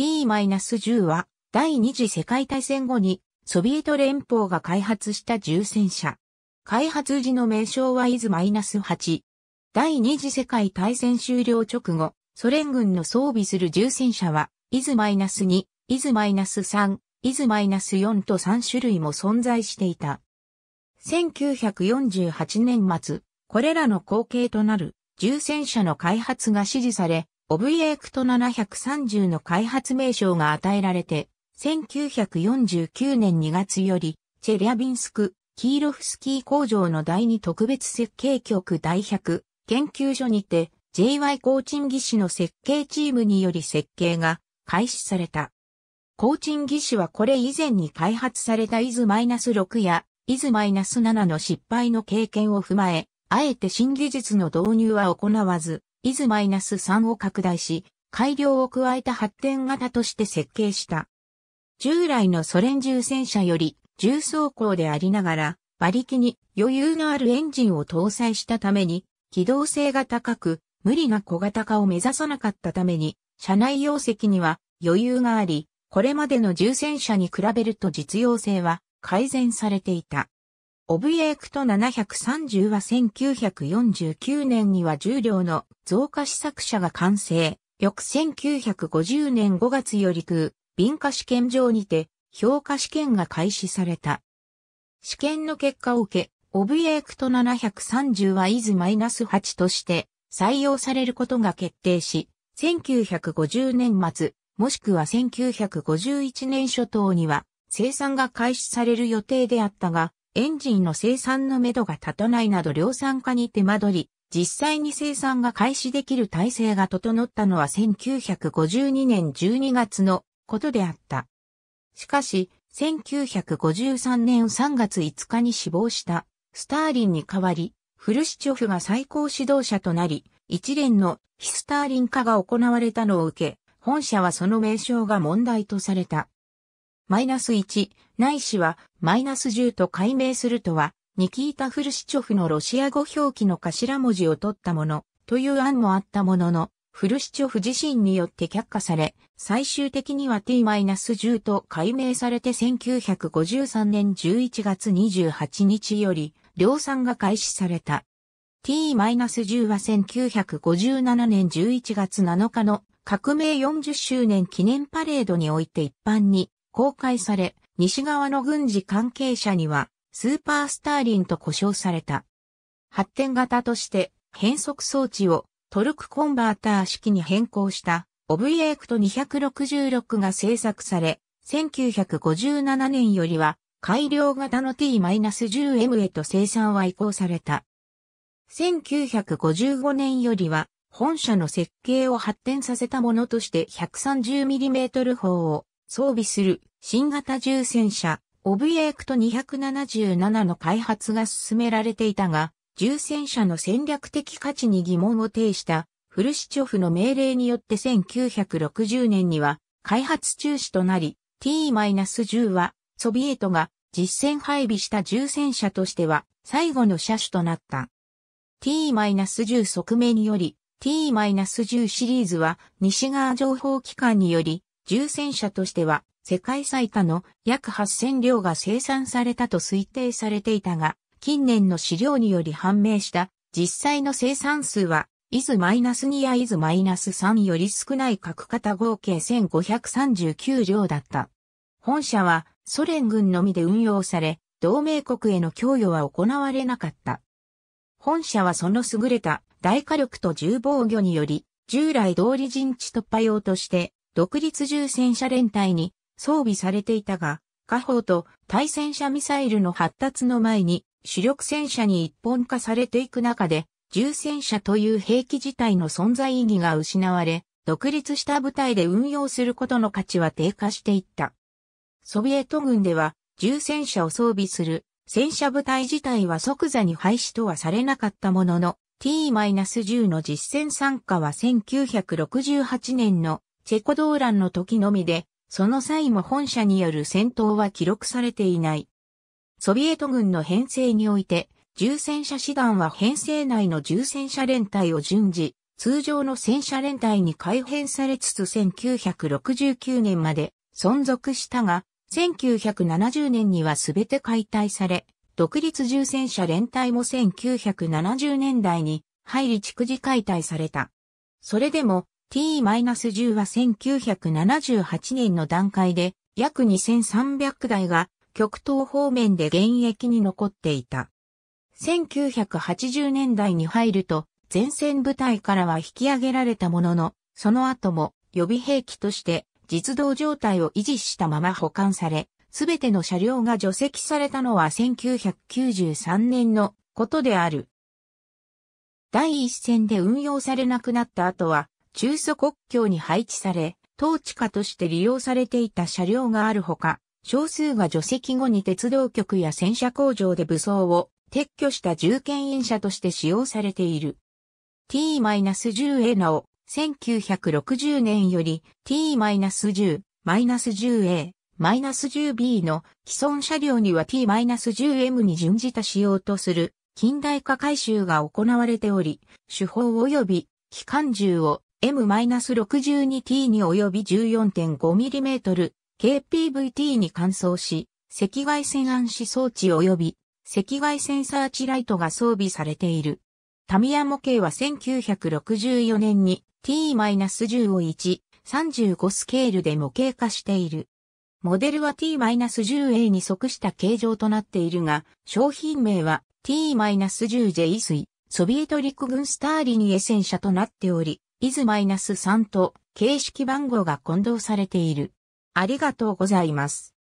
T-10 は第二次世界大戦後にソビエト連邦が開発した重戦車。開発時の名称は IS-8。第二次世界大戦終了直後、ソ連軍の装備する重戦車は IS-2、IS-3、IS-4 と3種類も存在していた。1948年末、これらの後継となる重戦車の開発が指示され、オブイエクト730の開発名称が与えられて、1949年2月より、チェリャビンスク、キーロフスキー工場の第2特別設計局第100研究所にて、JY コーチン技師の設計チームにより設計が開始された。コーチン技師はこれ以前に開発されたイズマイナス -6 やイズマイナス -7 の失敗の経験を踏まえ、あえて新技術の導入は行わず、ナス3を拡大し、改良を加えた発展型として設計した。従来のソ連重戦車より重走行でありながら、馬力に余裕のあるエンジンを搭載したために、機動性が高く、無理な小型化を目指さなかったために、車内容積には余裕があり、これまでの重戦車に比べると実用性は改善されていた。オブエークト730は1949年には重量の増加試作車が完成。翌1950年5月より空、敏化試験場にて、評価試験が開始された。試験の結果を受け、オブエークト730はイイズマナス8として採用されることが決定し、1950年末、もしくは1951年初頭には生産が開始される予定であったが、エンジンの生産のめどが立たないなど量産化に手間取り、実際に生産が開始できる体制が整ったのは1952年12月のことであった。しかし、1953年3月5日に死亡したスターリンに代わり、フルシチョフが最高指導者となり、一連の非スターリン化が行われたのを受け、本社はその名称が問題とされた。マイナス1、ないしは、マイナス10と解明するとは、ニキータ・フルシチョフのロシア語表記の頭文字を取ったもの、という案もあったものの、フルシチョフ自身によって却下され、最終的には t-10 と解明されて1953年11月28日より量産が開始された。t-10 は1957年11月7日の革命40周年記念パレードにおいて一般に公開され、西側の軍事関係者には、スーパースターリンと呼称された。発展型として、変速装置をトルクコンバーター式に変更した、オブイエクト266が製作され、1957年よりは改良型の T-10M へと生産は移行された。1955年よりは本社の設計を発展させたものとして 130mm 砲を装備する新型重戦車、オブエクト277の開発が進められていたが、重戦車の戦略的価値に疑問を呈したフルシチョフの命令によって1960年には開発中止となり、T-10 はソビエトが実戦配備した重戦車としては最後の車種となった。T-10 側面により T-10 シリーズは西側情報機関により重戦車としては世界最多の約8000両が生産されたと推定されていたが、近年の資料により判明した実際の生産数は、イズ -2 やイズ -3 より少ない各型合計1539両だった。本社はソ連軍のみで運用され、同盟国への供与は行われなかった。本社はその優れた大火力と重防御により、従来通り陣地突破用として独立重戦車連隊に装備されていたが、火砲と対戦車ミサイルの発達の前に主力戦車に一本化されていく中で、重戦車という兵器自体の存在意義が失われ、独立した部隊で運用することの価値は低下していった。ソビエト軍では、重戦車を装備する戦車部隊自体は即座に廃止とはされなかったものの、T-10 の実戦参加は1968年のチェコ動乱の時のみで、その際も本社による戦闘は記録されていない。ソビエト軍の編成において、重戦車師団は編成内の重戦車連隊を順次、通常の戦車連隊に改編されつつ1969年まで存続したが、1970年には全て解体され、独立重戦車連隊も1970年代に、入り逐次解体された。それでも、T-10 は1978年の段階で約2300台が極東方面で現役に残っていた。1980年代に入ると前線部隊からは引き上げられたものの、その後も予備兵器として実動状態を維持したまま保管され、すべての車両が除籍されたのは1993年のことである。第一線で運用されなくなった後は、中祖国境に配置され、統治下として利用されていた車両があるほか、少数が除籍後に鉄道局や戦車工場で武装を撤去した重牽員車として使用されている。t-10A なお、1960年より t-10、-10A、-10B の既存車両には t-10M に準じた仕様とする近代化改修が行われており、手法及び機関銃を M-62T に及び 14.5mm KPVT に換装し、赤外線暗視装置及び赤外線サーチライトが装備されている。タミヤ模型は1964年に T-10 を1、35スケールで模型化している。モデルは T-10A に即した形状となっているが、商品名は T-10J 水、ソビエト陸軍スターリニエ戦車となっており、is-3 と形式番号が混同されている。ありがとうございます。